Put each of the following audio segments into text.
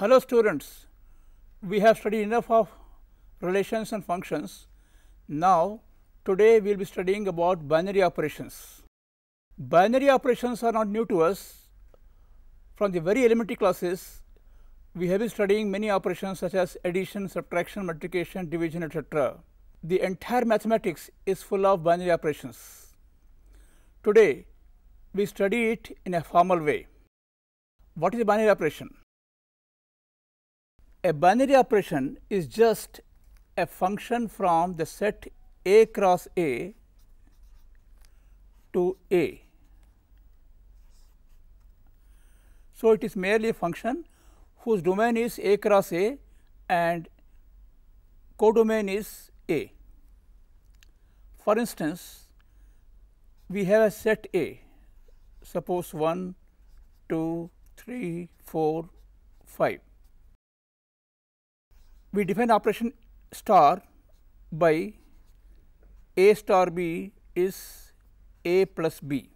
Hello students, we have studied enough of relations and functions. Now, today we will be studying about binary operations. Binary operations are not new to us. From the very elementary classes, we have been studying many operations such as addition, subtraction, multiplication, division, etc. The entire mathematics is full of binary operations. Today, we study it in a formal way. What is a binary operation? A binary operation is just a function from the set A cross A to A. So, it is merely a function whose domain is A cross A and codomain is A. For instance, we have a set A, suppose 1, 2, 3, 4, 5 we define operation star by A star B is A plus B.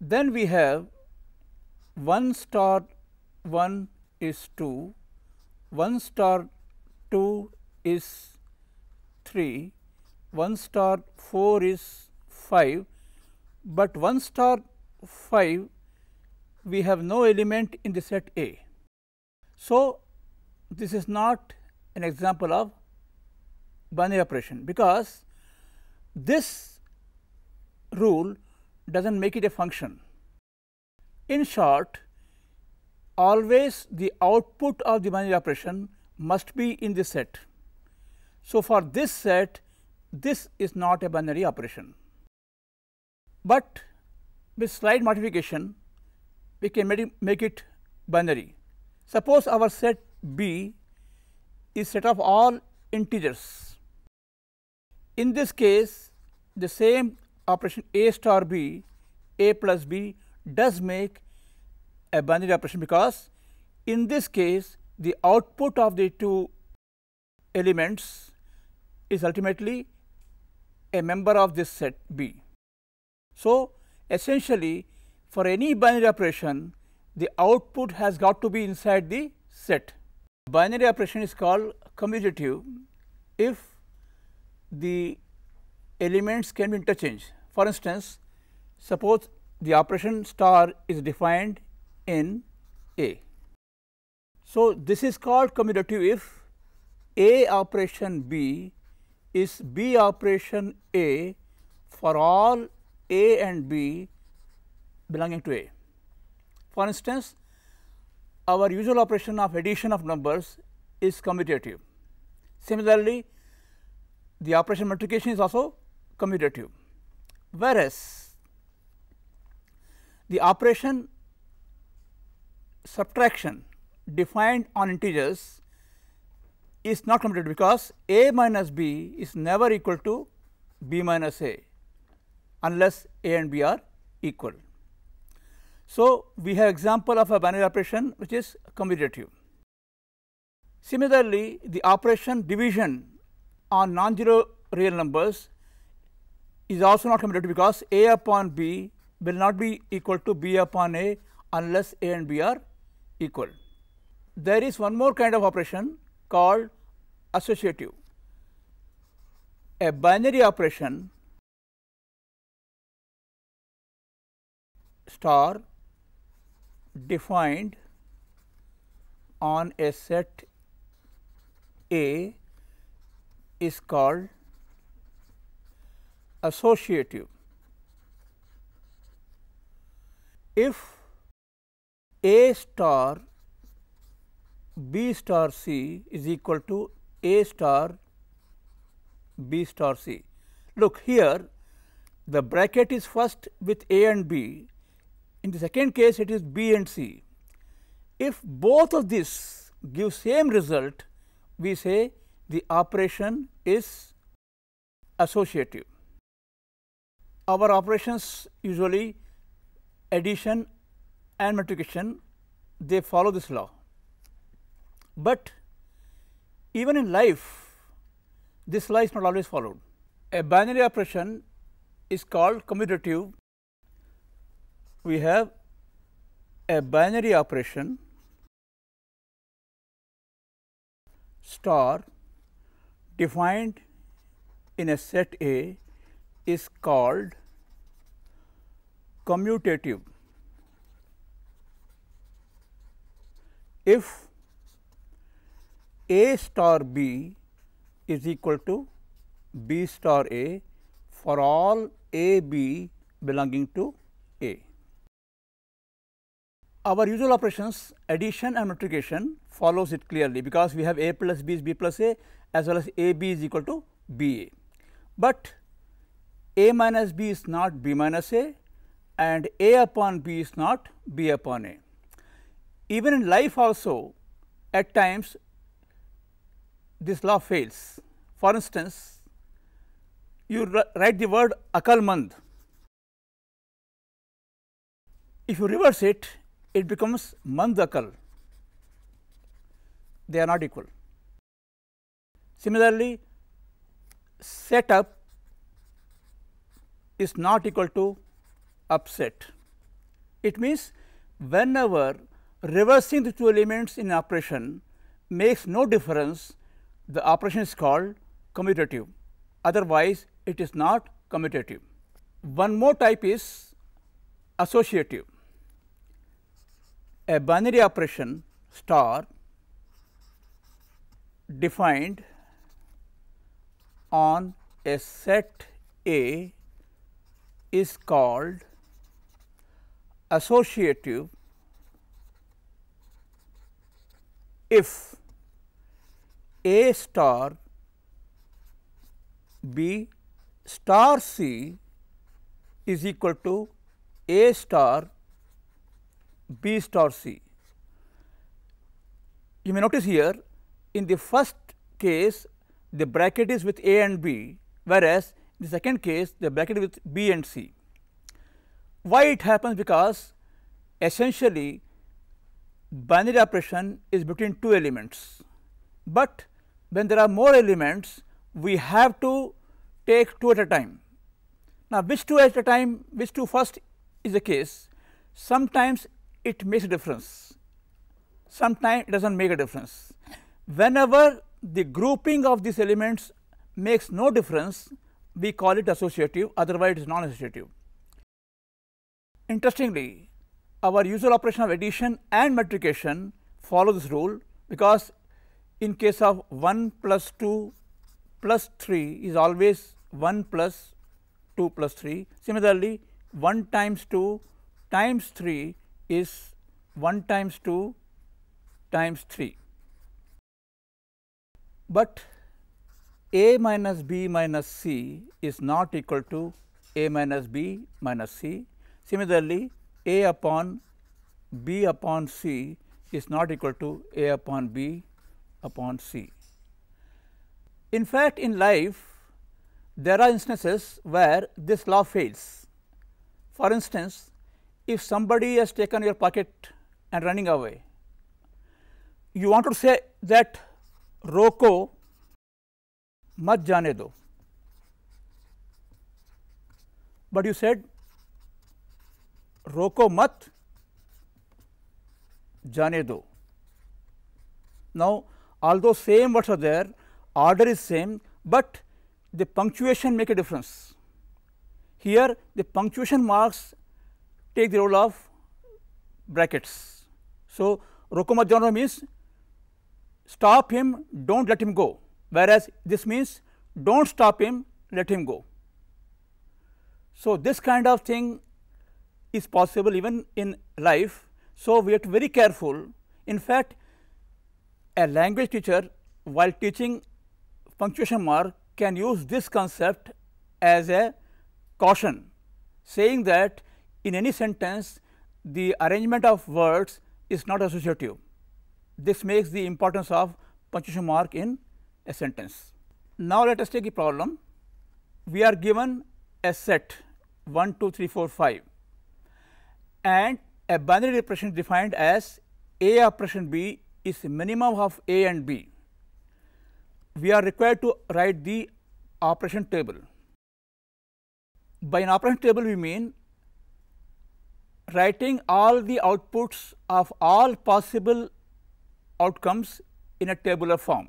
Then we have 1 star 1 is 2, 1 star 2 is 3, 1 star 4 is 5, but 1 star 5 we have no element in the set A. So, this is not an example of binary operation because this rule does not make it a function. In short, always the output of the binary operation must be in the set. So, for this set, this is not a binary operation. But with slight modification, we can make it binary. Suppose our set B is set of all integers. In this case, the same operation A star B, A plus B does make a binary operation because in this case the output of the two elements is ultimately a member of this set B. So, essentially for any binary operation the output has got to be inside the set. Binary operation is called commutative if the elements can be interchanged. For instance, suppose the operation star is defined in A. So, this is called commutative if A operation B is B operation A for all A and B belonging to A. For instance, our usual operation of addition of numbers is commutative. Similarly, the operation multiplication is also commutative, whereas the operation subtraction defined on integers is not commutative because a minus b is never equal to b minus a unless a and b are equal. So, we have example of a binary operation which is commutative. Similarly, the operation division on non-zero real numbers is also not commutative because A upon B will not be equal to B upon A unless A and B are equal. There is one more kind of operation called associative. A binary operation star defined on a set A is called associative. If A star B star C is equal to A star B star C. Look here the bracket is first with A and B in the second case, it is B and C. If both of these give same result, we say the operation is associative. Our operations usually addition and multiplication, they follow this law. But even in life, this law is not always followed. A binary operation is called commutative we have a binary operation star defined in a set A is called commutative if A star B is equal to B star A for all A B belonging to our usual operations addition and multiplication follows it clearly because we have a plus b is b plus a as well as a b is equal to b a. But a minus b is not b minus a and a upon b is not b upon a. Even in life also at times this law fails. For instance, you write the word Akalmand. If you reverse it, it becomes mandakal, they are not equal. Similarly, setup is not equal to upset. It means whenever reversing the two elements in operation makes no difference, the operation is called commutative, otherwise it is not commutative. One more type is associative a binary operation star defined on a set A is called associative if A star B star C is equal to A star B star C. You may notice here in the first case the bracket is with A and B whereas, in the second case the bracket is with B and C. Why it happens because essentially binary operation is between two elements, but when there are more elements we have to take two at a time. Now, which two at a time which two first is the case sometimes it makes a difference, sometimes it does not make a difference. Whenever the grouping of these elements makes no difference, we call it associative, otherwise it is non-associative. Interestingly, our usual operation of addition and multiplication follow this rule because in case of 1 plus 2 plus 3 is always 1 plus 2 plus 3. Similarly, 1 times 2 times 3 is 1 times 2 times 3. But a minus b minus c is not equal to a minus b minus c. Similarly, a upon b upon c is not equal to a upon b upon c. In fact, in life there are instances where this law fails. For instance, if somebody has taken your pocket and running away, you want to say that roko mat jane do. But you said roko mat jane do. Now, although same words are there, order is same, but the punctuation make a difference. Here the punctuation marks take the role of brackets. So, Rokuma genre means stop him, do not let him go, whereas this means do not stop him, let him go. So, this kind of thing is possible even in life. So, we have to be very careful. In fact, a language teacher while teaching punctuation mark can use this concept as a caution saying that in any sentence the arrangement of words is not associative. This makes the importance of punctuation mark in a sentence. Now, let us take a problem. We are given a set 1, 2, 3, 4, 5 and a binary representation defined as A operation B is minimum of A and B. We are required to write the operation table. By an operation table, we mean writing all the outputs of all possible outcomes in a tabular form.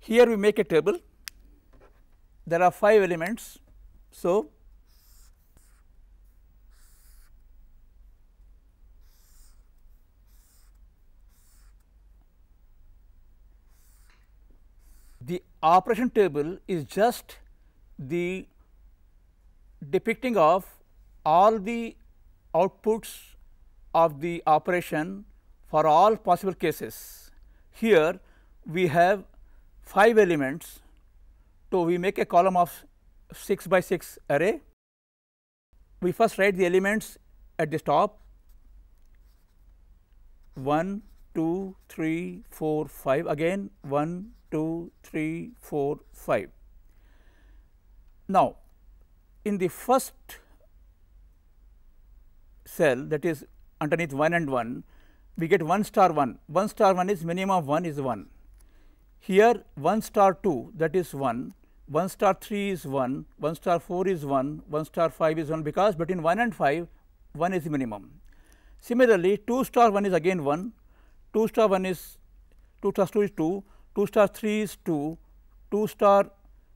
Here we make a table, there are 5 elements. So, the operation table is just the depicting of all the outputs of the operation for all possible cases. Here we have 5 elements. So, we make a column of 6 by 6 array. We first write the elements at the top 1, 2, 3, 4, 5 again 1, 2, 3, 4, 5. Now, in the first cell that is underneath 1 and 1, we get 1 star 1, 1 star 1 is minimum of 1 is 1. Here 1 star 2 that is 1, 1 star 3 is 1, 1 star 4 is 1, 1 star 5 is 1 because between 1 and 5 1 is minimum. Similarly, 2 star 1 is again 1, 2 star 1 is 2 star 2 is 2, 2 star 3 is 2, 2 star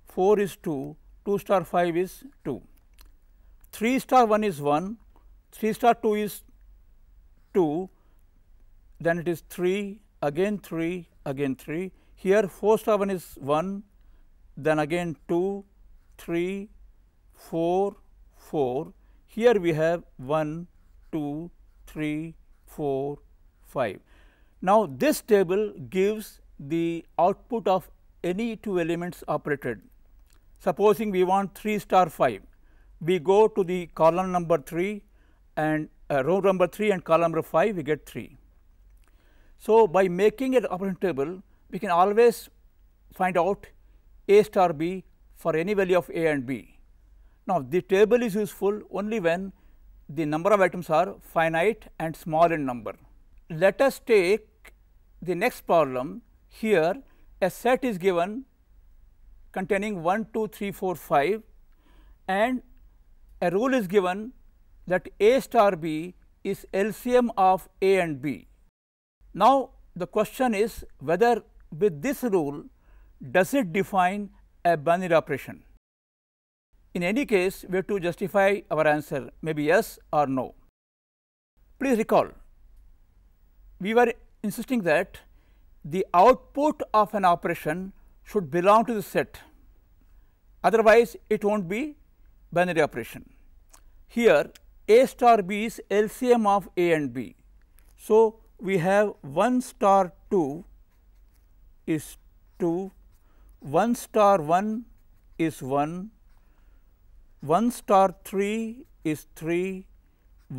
4 is 2, 2 star 5 is 2. 3 star 1 is 1, 3 star 2 is 2, then it is 3, again 3, again 3. Here 4 star 1 is 1, then again 2, 3, 4, 4. Here we have 1, 2, 3, 4, 5. Now, this table gives the output of any two elements operated. Supposing we want 3 star 5, we go to the column number 3 and uh, row number 3 and column number 5 we get 3. So, by making an operation table we can always find out A star B for any value of A and B. Now, the table is useful only when the number of items are finite and small in number. Let us take the next problem here a set is given containing 1, 2, 3, 4, 5 and a rule is given that A star B is LCM of A and B. Now, the question is whether with this rule does it define a Banner operation? In any case, we have to justify our answer maybe yes or no. Please recall, we were insisting that the output of an operation should belong to the set, otherwise it will not be binary operation. Here a star B is LCM of A and B. So, we have 1 star 2 is 2, 1 star 1 is 1, 1 star 3 is 3,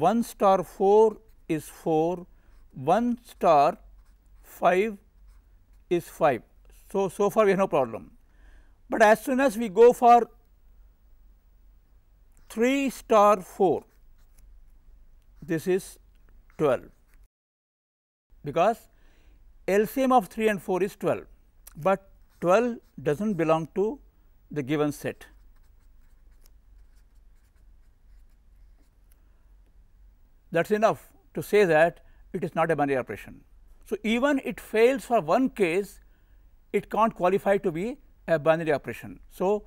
1 star 4 is 4, 1 star 5 is 5. So, so far we have no problem, but as soon as we go for 3 star 4 this is 12 because LCM of 3 and 4 is 12, but 12 does not belong to the given set. That is enough to say that it is not a binary operation. So, even it fails for one case, it can't qualify to be a binary operation. So,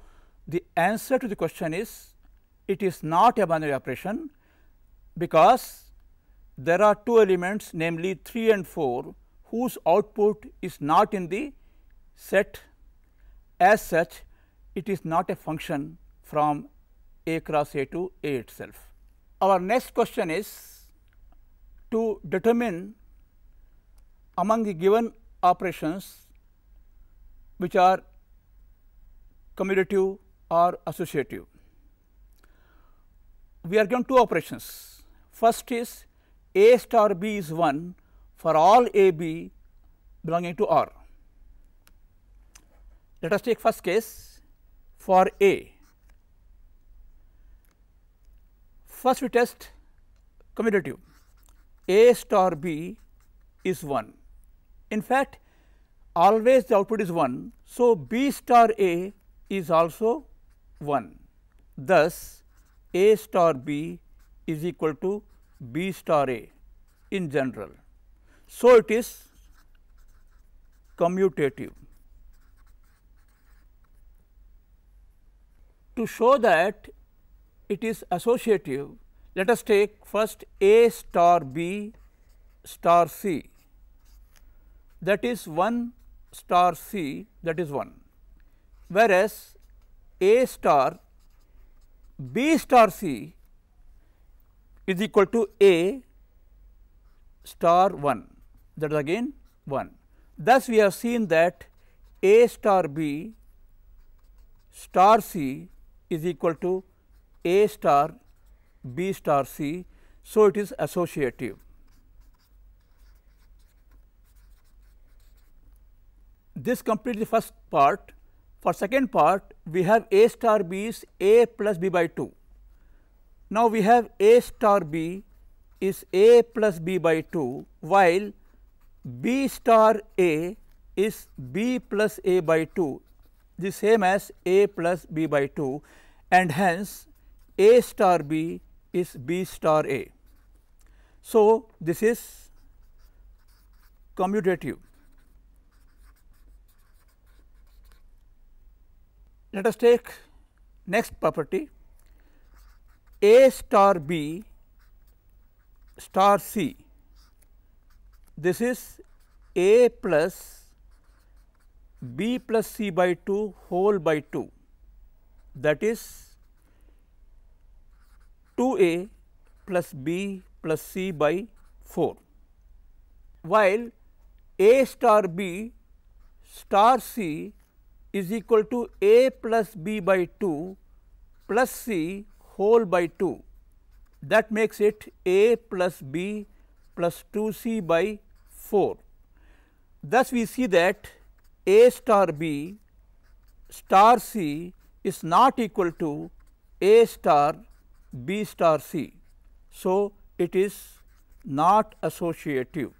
the answer to the question is it is not a binary operation, because there are two elements namely 3 and 4 whose output is not in the set as such it is not a function from a cross a to a itself. Our next question is to determine among the given operations which are commutative or associative. We are given two operations First is A star B is 1 for all A B belonging to R. Let us take first case for A. First we test commutative A star B is 1. In fact, always the output is 1. So, B star A is also 1. Thus, A star B is equal to B star A in general. So, it is commutative. To show that it is associative, let us take first A star B star C that is 1 star C that is 1, whereas A star B star C is equal to A star 1 that is again 1. Thus, we have seen that A star B star C is equal to A star B star C. So, it is associative. This completes the first part. For second part, we have A star B is A plus B by 2. Now, we have A star B is A plus B by 2 while B star A is B plus A by 2 the same as A plus B by 2 and hence A star B is B star A. So, this is commutative. Let us take next property a star B star C. This is A plus B plus C by 2 whole by 2 that is 2 A plus B plus C by 4 while A star B star C is equal to A plus B by 2 plus C whole by 2 that makes it a plus b plus 2 c by 4. Thus, we see that a star b star c is not equal to a star b star c. So, it is not associative.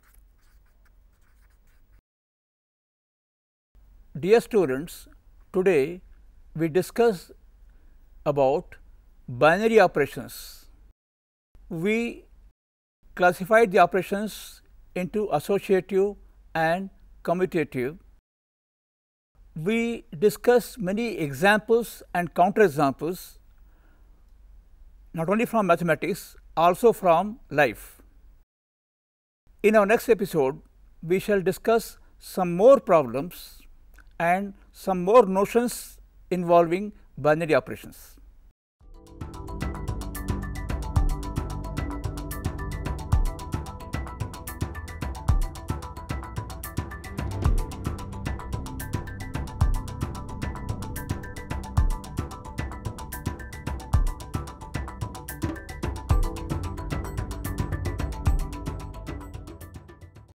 Dear students, today we discuss about binary operations. We classified the operations into associative and commutative. We discussed many examples and counterexamples not only from mathematics, also from life. In our next episode, we shall discuss some more problems and some more notions involving binary operations.